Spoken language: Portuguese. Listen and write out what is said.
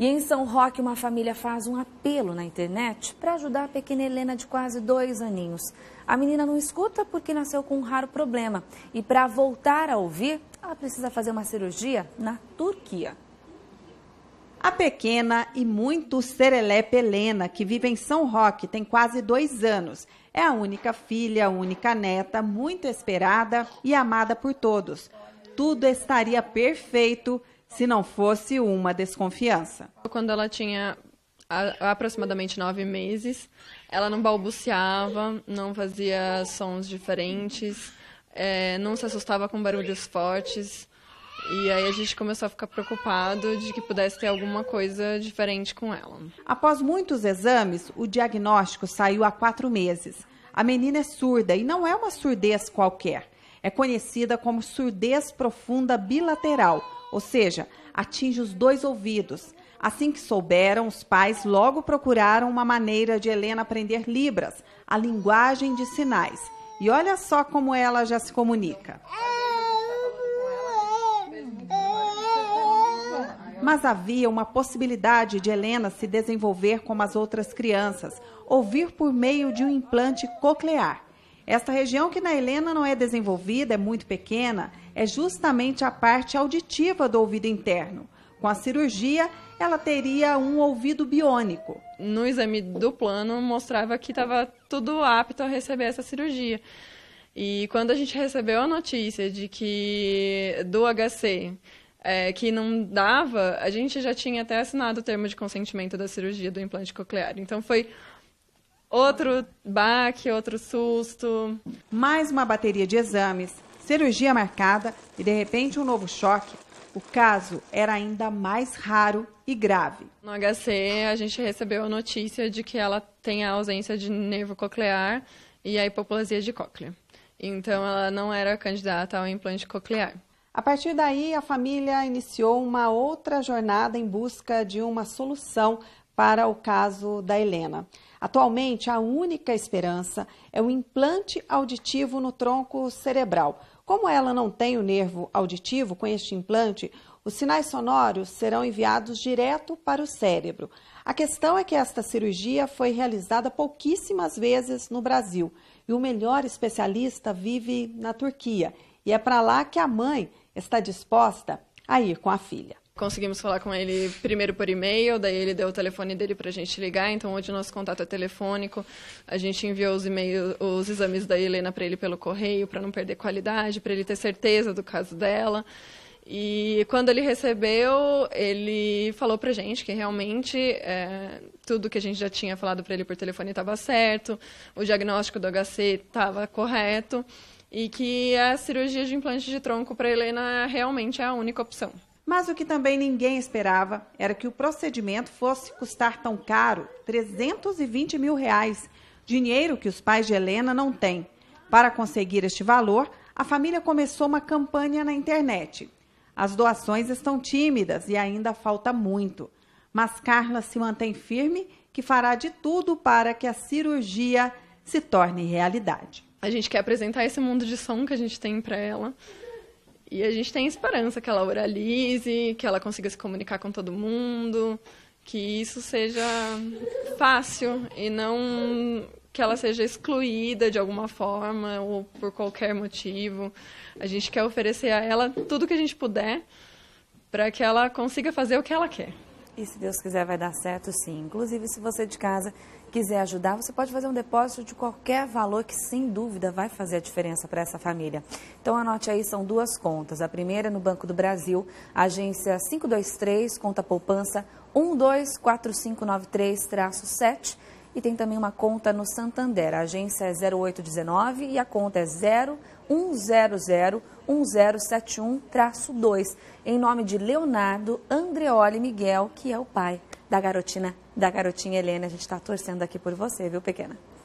E em São Roque, uma família faz um apelo na internet para ajudar a pequena Helena de quase dois aninhos. A menina não escuta porque nasceu com um raro problema. E para voltar a ouvir, ela precisa fazer uma cirurgia na Turquia. A pequena e muito serelepe Helena, que vive em São Roque, tem quase dois anos. É a única filha, a única neta, muito esperada e amada por todos. Tudo estaria perfeito se não fosse uma desconfiança. Quando ela tinha a, aproximadamente nove meses, ela não balbuciava, não fazia sons diferentes, é, não se assustava com barulhos fortes. E aí a gente começou a ficar preocupado de que pudesse ter alguma coisa diferente com ela. Após muitos exames, o diagnóstico saiu há quatro meses. A menina é surda e não é uma surdez qualquer. É conhecida como surdez profunda bilateral, ou seja, atinge os dois ouvidos. Assim que souberam, os pais logo procuraram uma maneira de Helena aprender Libras, a linguagem de sinais. E olha só como ela já se comunica. Mas havia uma possibilidade de Helena se desenvolver como as outras crianças, ouvir por meio de um implante coclear. Esta região que na Helena não é desenvolvida, é muito pequena, é justamente a parte auditiva do ouvido interno. Com a cirurgia, ela teria um ouvido biônico. No exame do plano, mostrava que estava tudo apto a receber essa cirurgia. E quando a gente recebeu a notícia de que do HC é, que não dava, a gente já tinha até assinado o termo de consentimento da cirurgia do implante coclear. Então foi Outro baque, outro susto. Mais uma bateria de exames, cirurgia marcada e de repente um novo choque. O caso era ainda mais raro e grave. No HC, a gente recebeu a notícia de que ela tem a ausência de nervo coclear e a hipoplasia de cóclea. Então, ela não era candidata ao implante coclear. A partir daí, a família iniciou uma outra jornada em busca de uma solução para o caso da Helena. Atualmente, a única esperança é o implante auditivo no tronco cerebral. Como ela não tem o nervo auditivo com este implante, os sinais sonoros serão enviados direto para o cérebro. A questão é que esta cirurgia foi realizada pouquíssimas vezes no Brasil e o melhor especialista vive na Turquia. E é para lá que a mãe está disposta a ir com a filha conseguimos falar com ele primeiro por e-mail, daí ele deu o telefone dele para a gente ligar, então hoje o nosso contato é telefônico. A gente enviou os e-mails, os exames da Helena para ele pelo correio, para não perder qualidade, para ele ter certeza do caso dela. E quando ele recebeu, ele falou a gente que realmente é, tudo que a gente já tinha falado para ele por telefone estava certo, o diagnóstico do HC estava correto e que a cirurgia de implante de tronco para Helena realmente é a única opção. Mas o que também ninguém esperava era que o procedimento fosse custar tão caro 320 mil reais, dinheiro que os pais de Helena não têm. Para conseguir este valor, a família começou uma campanha na internet. As doações estão tímidas e ainda falta muito, mas Carla se mantém firme que fará de tudo para que a cirurgia se torne realidade. A gente quer apresentar esse mundo de som que a gente tem para ela. E a gente tem esperança que ela oralize, que ela consiga se comunicar com todo mundo, que isso seja fácil e não que ela seja excluída de alguma forma ou por qualquer motivo. A gente quer oferecer a ela tudo que a gente puder para que ela consiga fazer o que ela quer. E se Deus quiser, vai dar certo sim. Inclusive, se você de casa quiser ajudar, você pode fazer um depósito de qualquer valor que, sem dúvida, vai fazer a diferença para essa família. Então, anote aí, são duas contas. A primeira é no Banco do Brasil, agência 523, conta poupança 124593-7 e tem também uma conta no Santander. A agência é 0819 e a conta é 01001071-2, em nome de Leonardo Andreoli Miguel, que é o pai da garotina, da garotinha Helena. A gente está torcendo aqui por você, viu, pequena?